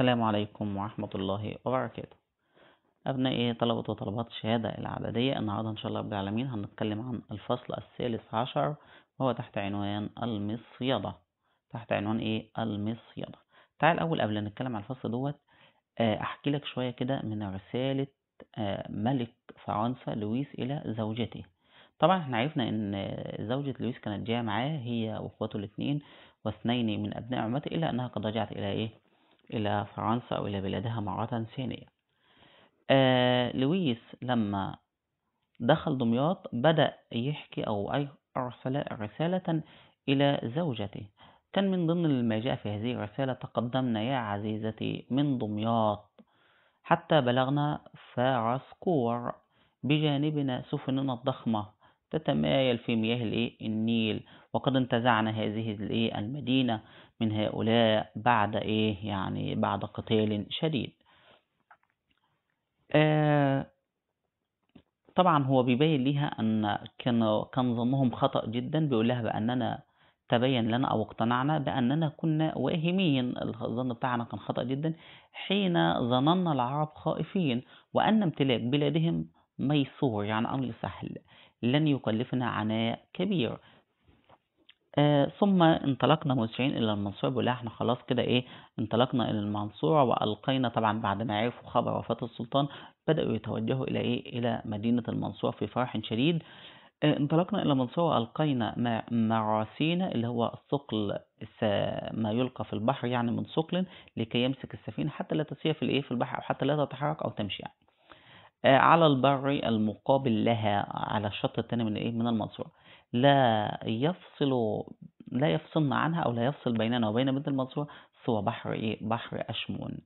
السلام عليكم ورحمة الله وبركاته أبنائي طلبة وطلبات الشهادة العددية النهاردة إن شاء الله رب العالمين هنتكلم عن الفصل الثالث عشر وهو تحت عنوان المصيدة تحت عنوان إيه المصيدة تعال أول قبل نتكلم عن الفصل دوت آه، أحكي لك شوية كده من رسالة آه، ملك فرنسا لويس إلى زوجته طبعا احنا عرفنا ان زوجة لويس كانت جاية معاه هي واخواته الاتنين واثنين من ابناء عمته الا انها قد رجعت الى ايه إلى فرنسا أو إلى بلادها مرة ثانية آه لويس لما دخل دمياط بدأ يحكي أو أرسل رسالة إلى زوجته كان من ضمن ما جاء في هذه الرسالة تقدمنا يا عزيزتي من دمياط حتى بلغنا فارسكور بجانبنا سفننا الضخمة تتمايل في مياه النيل وقد انتزعنا هذه المدينة من هؤلاء بعد إيه يعني بعد قتال شديد آه طبعا هو بيبين ليها أن كان كان ظنهم خطأ جدا بيقول لها بأننا تبين لنا أو اقتنعنا بأننا كنا واهمين الظن بتاعنا كان خطأ جدا حين ظننا العرب خائفين وأن امتلاك بلادهم ميسور يعني أمر سهل لن يكلفنا عناء كبير آه ثم انطلقنا مسرعين الى المنصوع بيقول احنا خلاص كده ايه انطلقنا الى المنصوع والقينا طبعا بعد ما عرفوا خبر وفاه السلطان بداوا يتوجهوا الى ايه الى مدينه المنصوع في فرح شديد آه انطلقنا الى المنصوع والقينا معاسينا اللي هو الثقل ما يلقى في البحر يعني من ثقل لكي يمسك السفينه حتى لا تسير في الايه في البحر او حتى لا تتحرك او تمشي يعني. آه على البر المقابل لها على الشط الثاني من ايه من المنصوره لا يفصل لا يفصلنا عنها أو لا يفصل بيننا وبين بنت المنصورة سوى بحر إيه؟ بحر أشمون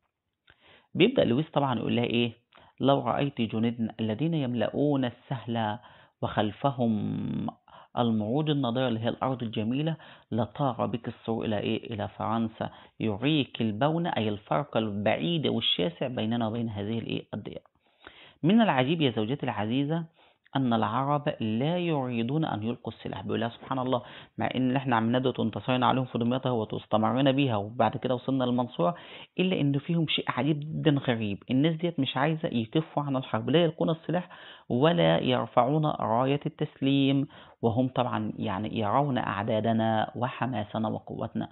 بيبدأ لويس طبعا يقول لها إيه لو رأيت جنود الذين يملؤون السهل وخلفهم المروج النضير اللي هي الأرض الجميلة لطار بك السرور إلى إيه؟ إلى فرنسا يريك البون أي الفرق البعيد والشاسع بيننا وبين هذه الإيه؟ الضياء من العجيب يا زوجتي العزيزة أن العرب لا يريدون أن يلقوا السلاح بيقول لها سبحان الله مع إن إحنا عملنا ده وانتصرنا عليهم في دمياطه واستمرنا بيها وبعد كده وصلنا للمنصورة إلا إن فيهم شيء عجيب جدا غريب الناس ديت مش عايزة يكفوا عن الحرب لا يلقون السلاح ولا يرفعون راية التسليم وهم طبعا يعني يرون أعدادنا وحماسنا وقوتنا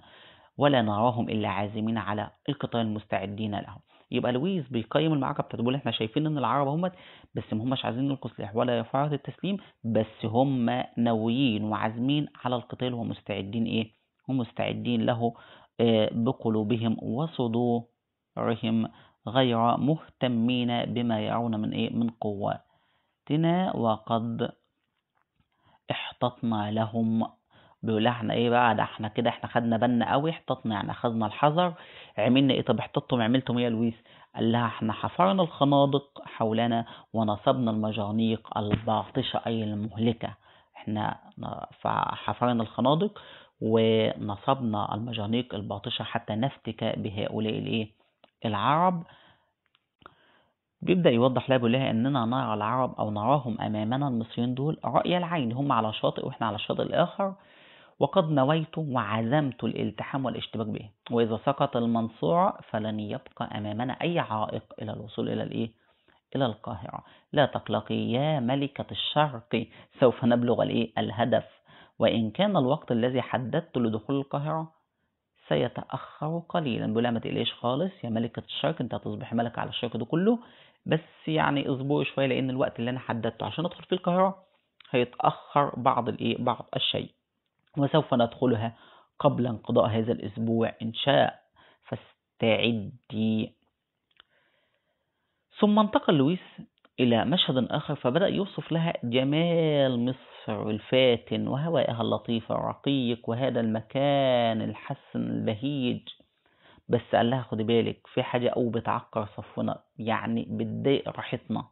ولا نراهم إلا عازمين على القتال المستعدين له يبقى لويس بيقيم المعركه بتاعته بيقول احنا شايفين ان العرب هم بس ما هماش عايزين يلقوا سلاح ولا يرفعوا التسليم بس هم ناويين وعازمين على القتال ومستعدين ايه هم مستعدين له آه، بقلوبهم وصدورهم غير مهتمين بما يرون من ايه من قوتنا وقد احتطنا لهم بيقول لها احنا ايه بقى ده احنا كده احنا خدنا بالنا قوي احتطنا يعني اخذنا الحذر عملنا ايه طب احتطتم عملتم ايه يا لويس قال لها احنا حفرنا الخنادق حولنا ونصبنا المجانيق الباطشة اي المهلكة احنا فحفرنا الخنادق ونصبنا المجانيق الباطشة حتى نفتك بهؤلاء الايه العرب بيبدأ يوضح لها بيقول لها إننا نرى العرب أو نراهم أمامنا المصريين دول رأي العين هم على شاطئ وإحنا على الشاطئ الآخر وقد نويت وعزمت الالتحام والاشتباك به وإذا سقط المنصوع فلن يبقى أمامنا أي عائق إلى الوصول إلى الإيه؟ إلى القاهرة لا تقلقي يا ملكة الشرق سوف نبلغ الإيه؟ الهدف وإن كان الوقت الذي حددت لدخول القاهرة سيتأخر قليلا بلا ما تقلقيش خالص يا ملكة الشرق أنت هتصبحي ملكة على الشرق ده كله بس يعني اصبري شوية لأن الوقت اللي أنا حددته عشان أدخل فيه القاهرة هيتأخر بعض الإيه بعض الشيء وسوف ندخلها قبل انقضاء هذا الأسبوع إن شاء فاستعدي ثم انتقل لويس إلى مشهد آخر فبدأ يوصف لها جمال مصر الفاتن وهوائها اللطيف الرقيق وهذا المكان الحسن البهيج بس قال لها خدي بالك في حاجة أو بتعكر صفنا يعني بتضايق راحتنا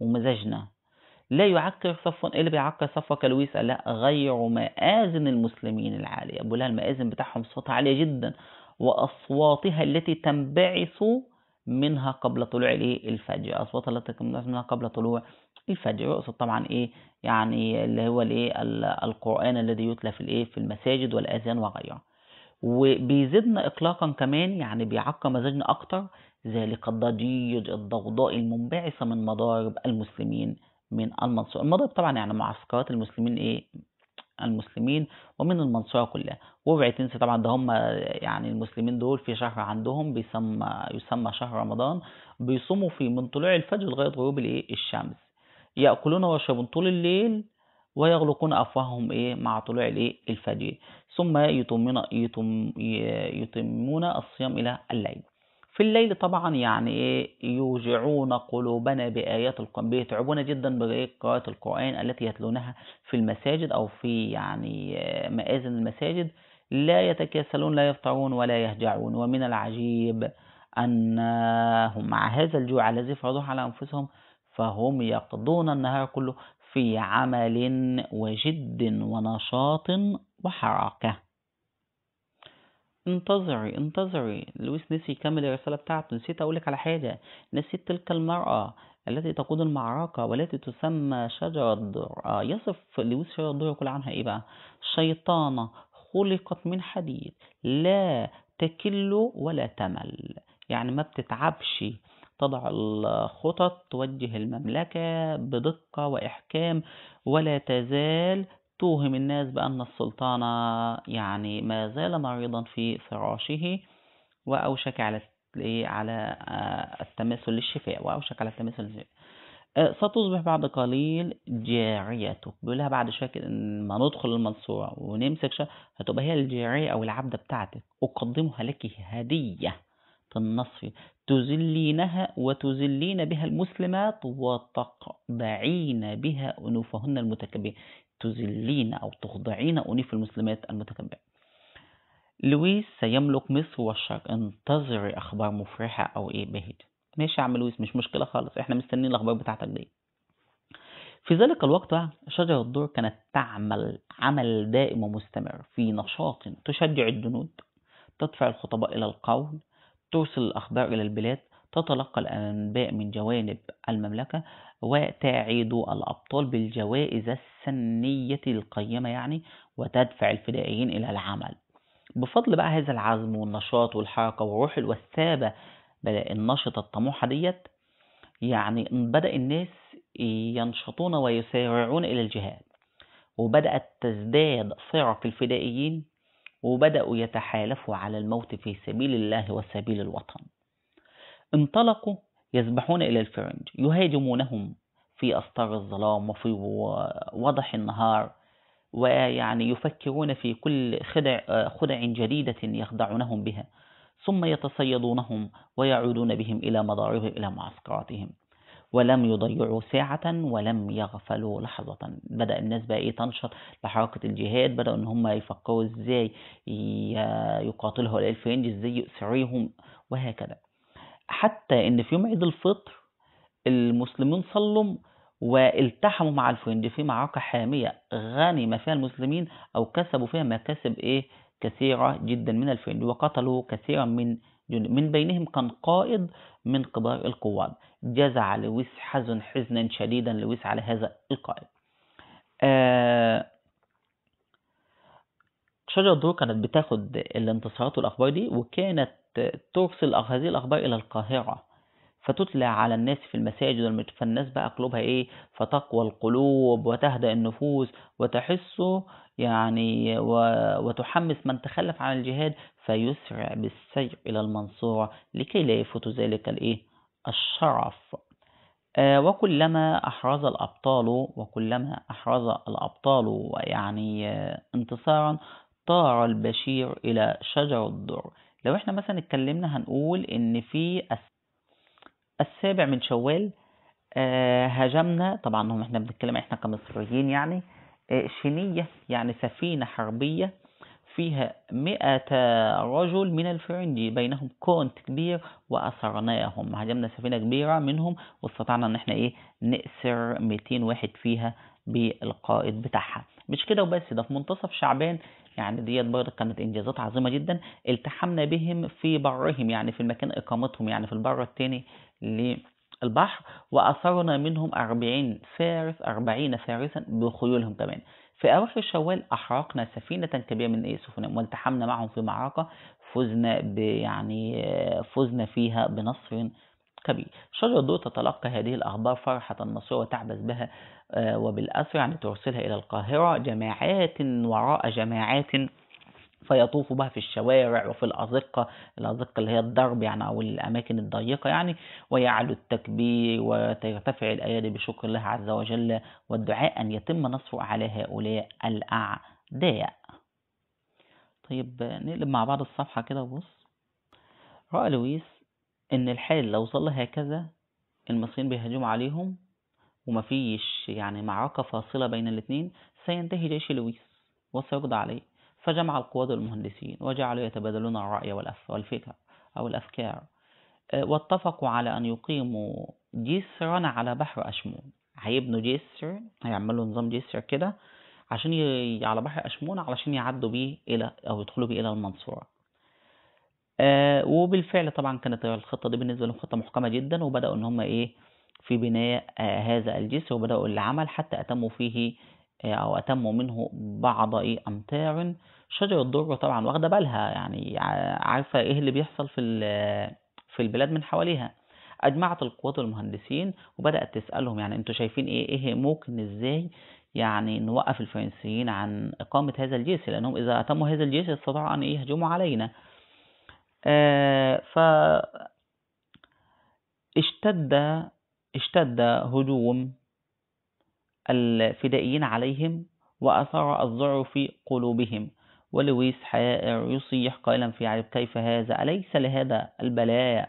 ومزاجنا لا يعكر صفا اللي بيعكر صفك لويس قال لا غير مآذن المسلمين العالية بيقول لها المآذن بتاعهم صوتها عالية جدا وأصواتها التي تنبعث منها قبل طلوع الايه الفجر اصواتها التي تنبعث منها قبل طلوع الفجر يقصد طبعا ايه يعني اللي هو الايه القران الذي يتلى في الايه في المساجد والاذان وغيره وبيزيدنا اقلاقا كمان يعني بيعكر مزاجنا اكتر ذلك الضجيج الضوضاء المنبعثه من مضارب المسلمين من المنصورة المضرب طبعا يعني معسكرات المسلمين ايه المسلمين ومن المنصورة كلها وابعي تنسى طبعا ده هم يعني المسلمين دول في شهر عندهم بيسمى يسمى شهر رمضان بيصوموا فيه من طلوع الفجر لغاية غروب الايه الشمس يأكلون ويشربون طول الليل ويغلقون أفواههم إيه مع طلوع الإيه الفجر ثم يتمون يتم يتمون الصيام إلى الليل في الليل طبعا يعني يوجعون قلوبنا بآيات القرآن بيتعبون جدا بقراءة القرآن التي يتلونها في المساجد أو في يعني آه، مآذن المساجد لا يتكاسلون لا يفطرون ولا يهجعون ومن العجيب أنهم مع هذا الجوع الذي فرضوه على أنفسهم فهم يقضون النهار كله في عمل وجد ونشاط وحركه انتظري انتظري لويس نسي يكمل الرسالة بتاعته نسيت أقولك على حاجة نسيت تلك المرأة التي تقود المعركة والتي تسمى شجرة درع آه، يصف لويس شجرة الدر يقول عنها إيه بقى شيطانة خلقت من حديد لا تكل ولا تمل يعني ما بتتعبش تضع الخطط توجه المملكة بدقة وإحكام ولا تزال توهم الناس بأن السلطان يعني ما زال مريضا في فراشه وأوشك على على آه، التمثل للشفاء وأوشك على التمثل للشفاء آه، ستصبح بعد قليل بيقول بيقولها بعد شوية ما ندخل المنصورة ونمسك شوية هتبقى هي الجارية أو العبدة بتاعتك أقدمها لك هدية النصر تزلينها وتزلين بها المسلمات وتقبعين بها أنوفهن المتكبرين تذلين أو تخضعين أنيف المسلمات المتتبع لويس سيملك مصر والشرق انتظري أخبار مفرحة أو إيه باهجة ماشي يا عم لويس مش مشكلة خالص احنا مستنيين الأخبار بتاعتك دي في ذلك الوقت شجرة الدور كانت تعمل عمل دائم ومستمر في نشاط تشجع الجنود تدفع الخطباء إلى القول ترسل الأخبار إلى البلاد تتلقى الأنباء من جوانب المملكة وتعيد الأبطال بالجوائز السنية القيمة يعني وتدفع الفدائيين إلى العمل بفضل بقى هذا العزم والنشاط والحركة والروح الوثابة النشطة الطموحة ديت يعني بدأ الناس ينشطون ويسارعون إلى الجهاد وبدأت تزداد فرق الفدائيين وبدأوا يتحالفوا على الموت في سبيل الله وسبيل الوطن انطلقوا يسبحون إلى الفرنج يهاجمونهم في أسطار الظلام وفي وضح النهار ويعني يفكرون في كل خدع, خدع جديدة يخدعونهم بها ثم يتصيدونهم ويعودون بهم إلى مضاربهم إلى معسكراتهم ولم يضيعوا ساعة ولم يغفلوا لحظة بدأ الناس بقى إيه تنشط لحركة الجهاد بدأوا إن هم يفكروا إزاي يقاتلوا هؤلاء الفرنج إزاي يؤسريهم وهكذا حتى إن في يوم عيد الفطر المسلمين صلوا والتحموا مع الفرنج في معركة حامية غنم فيها المسلمين أو كسبوا فيها مكاسب إيه كثيرة جدا من الفرنج وقتلوا كثيرا من جنود من بينهم كان قائد من كبار القواد جزع لويس حزن حزنا شديدا لويس على هذا القائد آه شجرة الدرو كانت بتاخد الانتصارات والأخبار دي وكانت ترسل هذه الأخبار إلى القاهرة فتتلى على الناس في المساجد فالناس بقى قلوبها ايه فتقوى القلوب وتهدأ النفوس وتحس يعني وتحمس من تخلف عن الجهاد فيسرع بالسير إلى المنصورة لكي لا يفوت ذلك الايه الشرف آه وكلما أحرز الأبطال وكلما أحرز الأبطال يعني آه انتصارا طار البشير إلى شجر الدر لو احنا مثلا اتكلمنا هنقول إن في السابع من شوال آه، هجمنا طبعا هم احنا بنتكلم احنا كمصريين يعني آه، شنية يعني سفينة حربية فيها مئة رجل من الفرنجي بينهم كونت كبير وأسرناهم هجمنا سفينة كبيرة منهم واستطعنا إن احنا إيه نأسر 200 واحد فيها بالقائد بتاعها مش كده وبس ده في منتصف شعبان يعني ديت برضه كانت انجازات عظيمه جدا التحمنا بهم في برهم يعني في المكان اقامتهم يعني في البر الثاني للبحر واثرنا منهم 40 فارس 40 فارسا بخيولهم كمان في أواخر شوال أحرقنا سفينة كبيرة من إيه سفن والتحمنا معهم في معركة فزنا يعني فزنا فيها بنصر كبير شجرة الدور تتلقى هذه الأخبار فرحة مصر وتعبث بها آه، وبالأسرع يعني ترسلها إلى القاهرة جماعات وراء جماعات فيطوف بها في الشوارع وفي الأزقة الأزقة اللي هي الضرب يعني أو الأماكن الضيقة يعني ويعلو التكبير وترتفع الأيادي بشكر الله عز وجل والدعاء أن يتم نصره على هؤلاء الأعداء طيب نقلب مع بعض الصفحة كده وبص رأى لويس ان الحال لو ظل هكذا المصريين بيهاجموا عليهم ومفيش يعني معركة فاصلة بين الاتنين سينتهي جيش لويس وسيقضى عليه فجمع القواد المهندسين وجعلوا يتبادلون الرأي والأف... والفكر أو الأفكار آه، واتفقوا على أن يقيموا جسرا على بحر أشمون هيبنوا جسر هيعملوا نظام جسر كده عشان ي... على بحر أشمون علشان يعدوا بيه إلى أو يدخلوا بيه إلى المنصورة آه، وبالفعل طبعا كانت الخطه دي بالنسبه لهم خطه محكمه جدا وبداوا ان هم ايه في بناء آه، هذا الجسر وبداوا العمل حتى اتموا فيه آه، او اتموا منه بعض ايه امتار شجر الدر طبعا واخده بالها يعني عارفه ايه اللي بيحصل في في البلاد من حواليها اجمعت القوات والمهندسين وبدات تسالهم يعني انتوا شايفين ايه ايه ممكن ازاي يعني نوقف الفرنسيين عن اقامه هذا الجيش لانهم اذا اتموا هذا الجيش استطاعوا ان يهجموا علينا آه، فاشتد اشتد اشتد هجوم الفدائيين عليهم وأثار الذعر في قلوبهم ولويس حائر يصيح قائلا في عرب كيف هذا أليس لهذا البلاء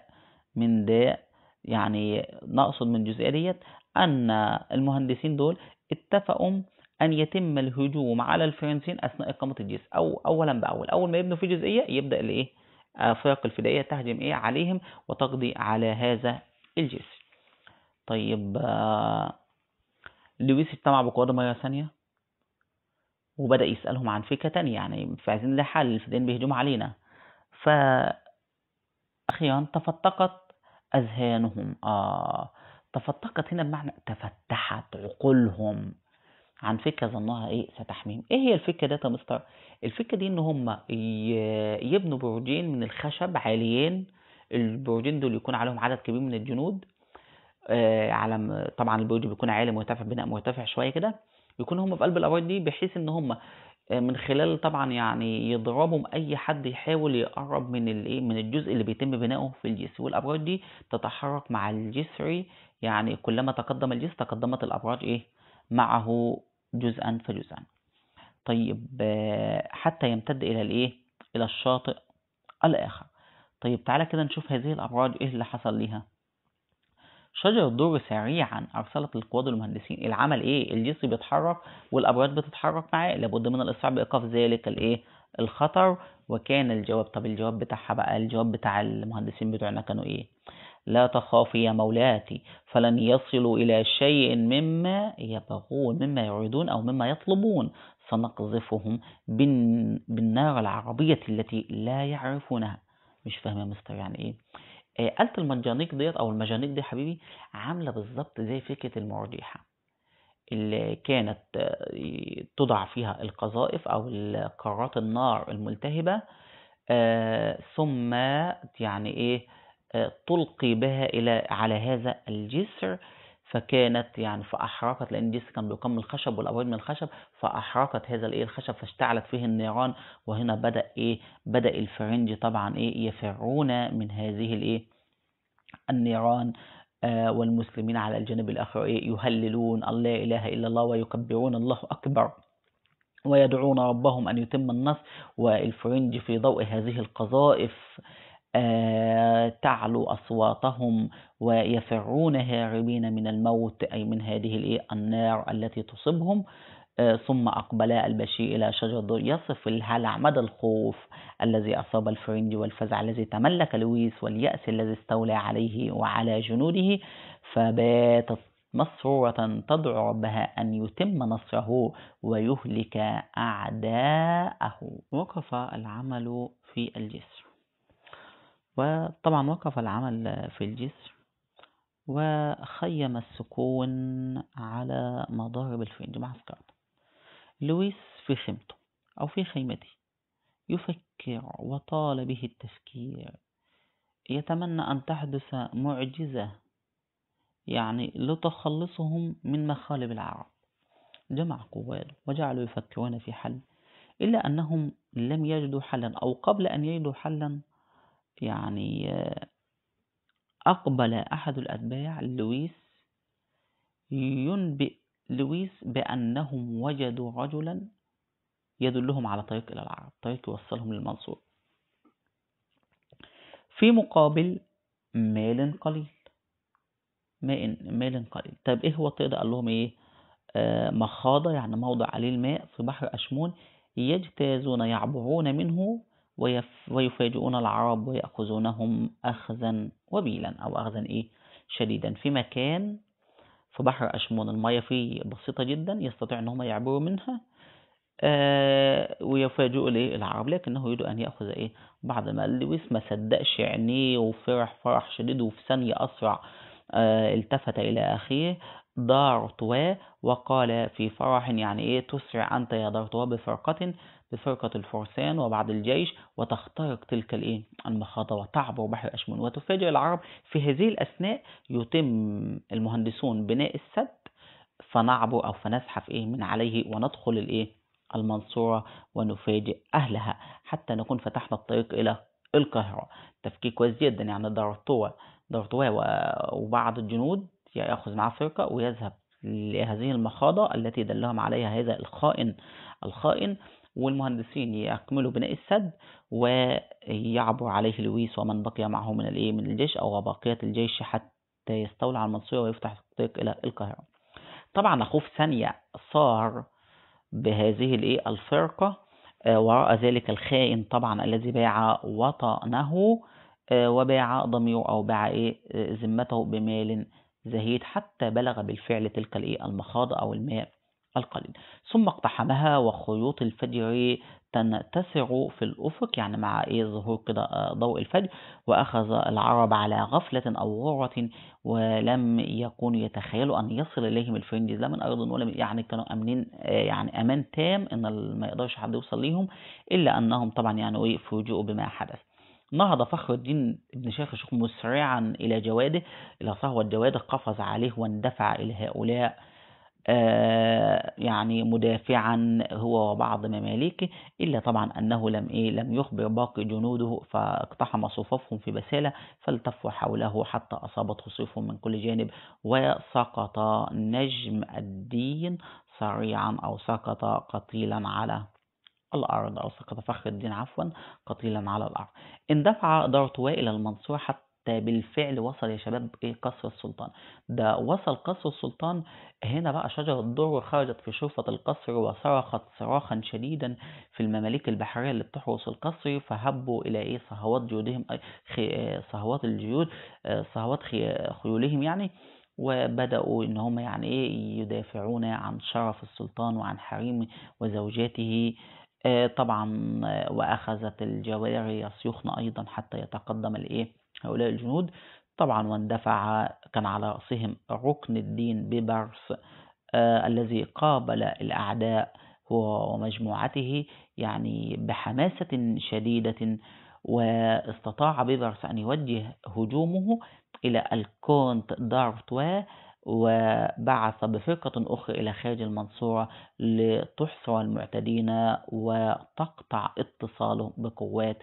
من داء يعني نقصد من الجزئية ديت أن المهندسين دول اتفقوا أن يتم الهجوم على الفرنسيين أثناء إقامة الجيش أو أولا بأول أول ما يبنوا في جزئية يبدأ الإيه آفاق آه، الفدائية تهجم إيه عليهم وتقضي على هذا الجسر طيب آه، لويس اجتمع بقواد مرة ثانية وبدأ يسألهم عن فكرة تانية يعني عايزين لها حل الفدائيين بيهجموا علينا فأخيرا تفتقت أذهانهم آه تفتقت هنا بمعنى تفتحت عقولهم عن فكره ظنها ايه ستحميهم ايه هي الفكه يا مستر الفكه دي ان هم يبنوا برجين من الخشب عاليين البرجين دول يكون عليهم عدد كبير من الجنود آه على طبعا البرج بيكون عالي مرتفع بناء مرتفع شويه كده يكون هم في قلب الاراضي دي بحيث ان هم آه، من خلال طبعا يعني يضربهم اي حد يحاول يقرب من الايه من الجزء اللي بيتم بناؤه في الجسر والابراج دي تتحرك مع الجسر يعني كلما تقدم الجسر تقدمت الابراج ايه معه جزءا فجزءا طيب آه، حتى يمتد إلى الإيه إلى الشاطئ الآخر طيب تعالى كده نشوف هذه الأبراج إيه اللي حصل ليها شجر الدر سريعا أرسلت القواد المهندسين العمل إيه الجسر بيتحرك والأبراج بتتحرك معاه لابد من الاسرع بإيقاف ذلك الإيه الخطر وكان الجواب طب الجواب بتاعها بقى الجواب بتاع المهندسين بتوعنا كانوا إيه لا تخافي يا مولاتي فلن يصلوا إلى شيء مما يبغون مما يعيدون أو مما يطلبون سنقذفهم بالنار العربية التي لا يعرفونها مش فاهم يا مستر يعني إيه آلة المجانيك ديت أو المجانيك دي حبيبي عاملة بالظبط زي فكرة المرجيحة اللي كانت آه، تضع فيها القذائف أو قارات النار الملتهبة آه، ثم يعني إيه تلقي بها إلى على هذا الجسر فكانت يعني فأحرقت لأن الجسر كان بيقام من الخشب والأبواب من الخشب فأحرقت هذا الإيه الخشب فاشتعلت فيه النيران وهنا بدأ إيه بدأ الفرنج طبعا إيه يفرون من هذه الإيه النيران آه، والمسلمين على الجانب الآخر إيه يهللون الله لا إله إلا الله ويكبرون الله أكبر ويدعون ربهم أن يتم النصر والفرنج في ضوء هذه القذائف آه، تعلو أصواتهم ويفرون هاربين من الموت أي من هذه إيه، النار التي تصيبهم آه، ثم أقبل البشي إلى شجرة يصف الهلع مدى الخوف الذي أصاب الفرنج والفزع الذي تملك لويس واليأس الذي استولى عليه وعلى جنوده فباتت مسرورة تدعو ربها أن يتم نصره ويهلك أعداءه وقف العمل في الجسر وطبعا وقف العمل في الجسر وخيم السكون على مضارب الفرنج مع لويس في خيمته أو في خيمته يفكر وطال به التفكير يتمنى أن تحدث معجزة يعني لتخلصهم من مخالب العرب جمع قواله وجعلوا يفكرون في حل إلا أنهم لم يجدوا حلا أو قبل أن يجدوا حلا يعني أقبل أحد الأتباع لويس ينبئ لويس بأنهم وجدوا رجلا يدلهم على طريق إلى العرب طريق يوصلهم للمنصور في مقابل مال قليل مال قليل طيب ايه هو الطريق ده قال لهم ايه آه مخاضة يعني موضع عليه الماء في بحر أشمون يجتازون يعبرون منه ويفاجئون العرب ويأخذونهم أخذا وبيلا أو أخذا إيه شديدا في مكان في بحر أشمون المياه فيه بسيطة جدا يستطيع أن هم يعبروا منها آه ويفاجئوا العرب لكنه يريد أن يأخذ إيه بعض ما اللويس ما صدقش عينيه وفرح فرح شديد وفي ثانية أسرع آه التفت إلى أخيه دارتوا وقال في فرح يعني إيه تسرع أنت يا دارتوا بفرقة بفرقة الفرسان وبعض الجيش وتخترق تلك الايه المخاضة وتعبر بحر أشمون وتفاجئ العرب في هذه الأثناء يتم المهندسون بناء السد فنعبر أو فنزحف إيه من عليه وندخل الإيه المنصورة ونفاجئ أهلها حتى نكون فتحنا الطريق إلى القاهرة تفكيك كويس جدا يعني دارتوا دارتوا وبعض الجنود يأخذ معاه فرقة ويذهب لهذه المخاضة التي دلهم عليها هذا الخائن الخائن والمهندسين يكملوا بناء السد ويعبر عليه لويس ومن بقي معه من الايه من الجيش او بقيه الجيش حتى يستولى على المنصوره ويفتح الطريق الى القاهره طبعا اخوف ثانيه صار بهذه الايه الفرقه آه، وراء ذلك الخائن طبعا الذي باع وطنه آه، وباع ضميره او باع ايه آه، ذمته بمال زهيد حتى بلغ بالفعل تلك الايه المخاض او الماء القليل ثم اقتحمها وخيوط الفجر تنتسع في الأفق يعني مع إيه ظهور كده آه، ضوء الفجر وأخذ العرب على غفلة أو غرة ولم يكونوا يتخيلوا أن يصل إليهم الفرنج لا من أرض ولا من يعني كانوا أمنين آه، يعني أمان تام إن ما يقدرش حد يوصل ليهم إلا أنهم طبعا يعني إيه فوجئوا بما حدث نهض فخر الدين ابن شيخ مسرعا إلى جواده إلى صهوة جواده قفز عليه واندفع إلى هؤلاء آه، يعني مدافعا هو وبعض مماليكه الا طبعا انه لم ايه لم يخبر باقي جنوده فاقتحم صفوفهم في بساله فالتفوا حوله حتى اصابته سيف من كل جانب وسقط نجم الدين سريعا او سقط قتيلا على الأرض أو سقط فخر الدين عفوا قتيلا على الأرض اندفع دارتوا إلى المنصور حتى ده بالفعل وصل يا شباب ايه قصر السلطان ده وصل قصر السلطان هنا بقى شجرة الدر خرجت في شرفة القصر وصرخت صراخا شديدا في المماليك البحرية اللي بتحرس القصر فهبوا إلى إيه صهوات جيودهم آه، آه، صهوات الجيود آه، صهوات خيولهم يعني وبدأوا إن هم يعني إيه يدافعون عن شرف السلطان وعن حريمه وزوجاته طبعا وأخذت الجواري يصيخن أيضا حتى يتقدم الإيه هؤلاء الجنود طبعا واندفع كان على رأسهم ركن الدين بيبرس آه الذي قابل الأعداء ومجموعته يعني بحماسة شديدة واستطاع بيبرس أن يوجه هجومه إلى الكونت دارتوا وبعث بفرقة أخرى إلى خارج المنصورة لتحصر المعتدين وتقطع اتصالهم بقوات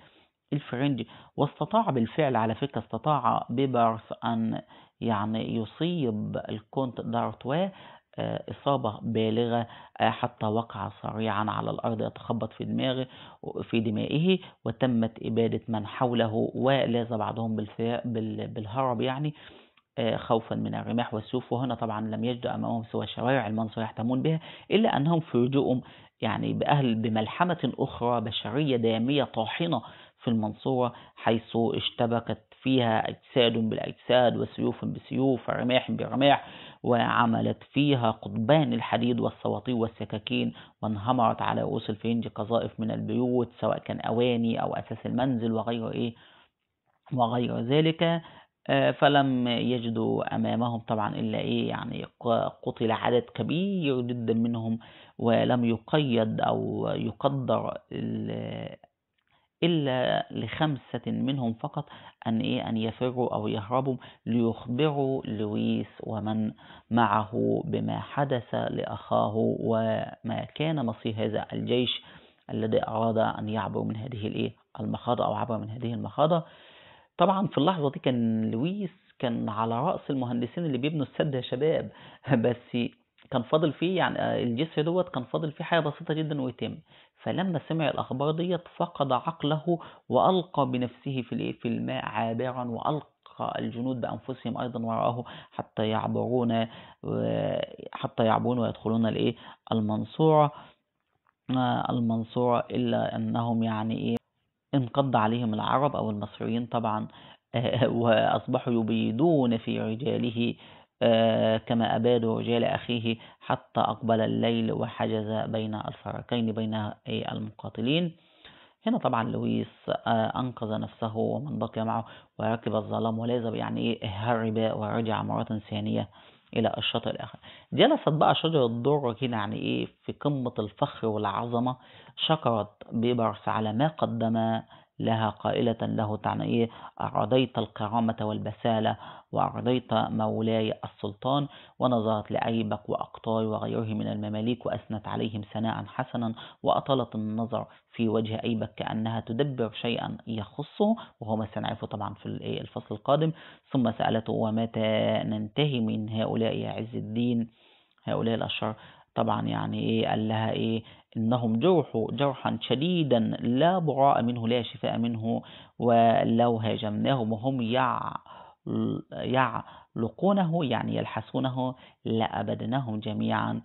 الفرنج واستطاع بالفعل على فكرة استطاع بيبرس أن يعني يصيب الكونت دارتوا آه، إصابة بالغة آه، حتى وقع سريعا على الأرض يتخبط في دماغه في دمائه وتمت إبادة من حوله ولاذ بعضهم بالهرب يعني آه، خوفا من الرماح والسيوف وهنا طبعا لم يجد أمامهم سوى الشوارع المنصر يحتمون بها إلا أنهم في يعني بأهل بملحمة أخرى بشرية دامية طاحنة في المنصورة حيث اشتبكت فيها أجساد بالأجساد وسيوف بسيوف ورماح برماح وعملت فيها قضبان الحديد والسواطير والسكاكين وانهمرت على رؤوس الفرنج قذائف من البيوت سواء كان أواني أو أساس المنزل وغير إيه وغير ذلك آه، فلم يجدوا امامهم طبعا الا ايه يعني قتل عدد كبير جدا منهم ولم يقيد او يقدر إلا لخمسة منهم فقط أن إيه أن يفروا أو يهربوا ليخبروا لويس ومن معه بما حدث لأخاه وما كان مصير هذا الجيش الذي أراد أن يعبر من هذه الإيه المخاضة أو عبر من هذه المخاضة طبعا في اللحظة دي كان لويس كان على رأس المهندسين اللي بيبنوا السد يا شباب بس كان فاضل فيه يعني الجسر دوت كان فاضل فيه حاجه بسيطه جدا ويتم فلما سمع الأخبار ديت فقد عقله وألقى بنفسه في في الماء عابرا وألقى الجنود بأنفسهم أيضا وراءه حتى يعبرون آه، حتى يعبرون ويدخلون الإيه المنصورة آه، المنصورة إلا أنهم يعني إيه انقض عليهم العرب أو المصريين طبعا آه، وأصبحوا يبيدون في رجاله آه، كما أباد رجال أخيه حتى أقبل الليل وحجز بين الفرقين بين المقاتلين هنا طبعا لويس آه، أنقذ نفسه ومن بقي معه وركب الظلام ولازم يعني هرب ورجع مرة ثانية إلى الشاطئ الآخر جلست بقى شجرة الدر كده يعني إيه في قمة الفخر والعظمة شكرت بيبرس على ما قدم لها قائلة له تعني إيه أرضيت الكرامة والبسالة وأرضيت مولاي السلطان ونظرت لعيبك وأقطار وغيره من المماليك وأثنت عليهم ثناء حسنا وأطلت النظر في وجه أيبك كأنها تدبر شيئا يخصه وهو ما سنعرفه طبعا في إيه، الفصل القادم ثم سألته ومتى ننتهي من هؤلاء يا عز الدين هؤلاء الأشرار طبعا يعني ايه قال لها ايه انهم جرحوا جرحا شديدا لا براء منه لا شفاء منه ولو هاجمناهم وهم يع يعلقونه يعني يلحسونه لأبدناهم جميعا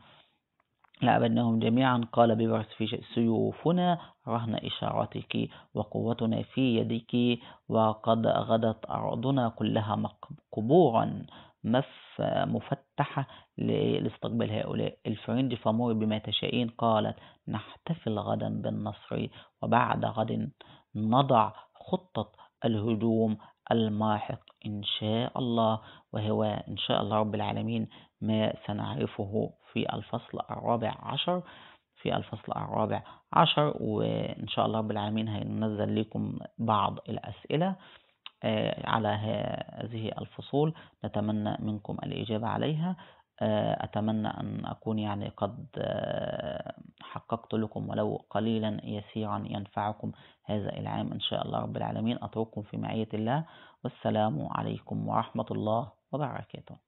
لأبدناهم جميعا قال بيبرس في سيوفنا رهن إشارتك وقوتنا في يدك وقد غدت أرضنا كلها قبورا مف مفت تحتها لاستقبال هؤلاء الفرنج فامور بما تشائين قالت نحتفل غدا بالنصر وبعد غد نضع خطة الهجوم الماحق إن شاء الله وهو إن شاء الله رب العالمين ما سنعرفه في الفصل الرابع عشر في الفصل الرابع عشر وإن شاء الله رب العالمين هننزل لكم بعض الأسئلة آه، على هذه الفصول نتمنى منكم الإجابة عليها آه، أتمنى أن أكون يعني قد آه، حققت لكم ولو قليلا يسيرا ينفعكم هذا العام إن شاء الله رب العالمين أترككم في معية الله والسلام عليكم ورحمة الله وبركاته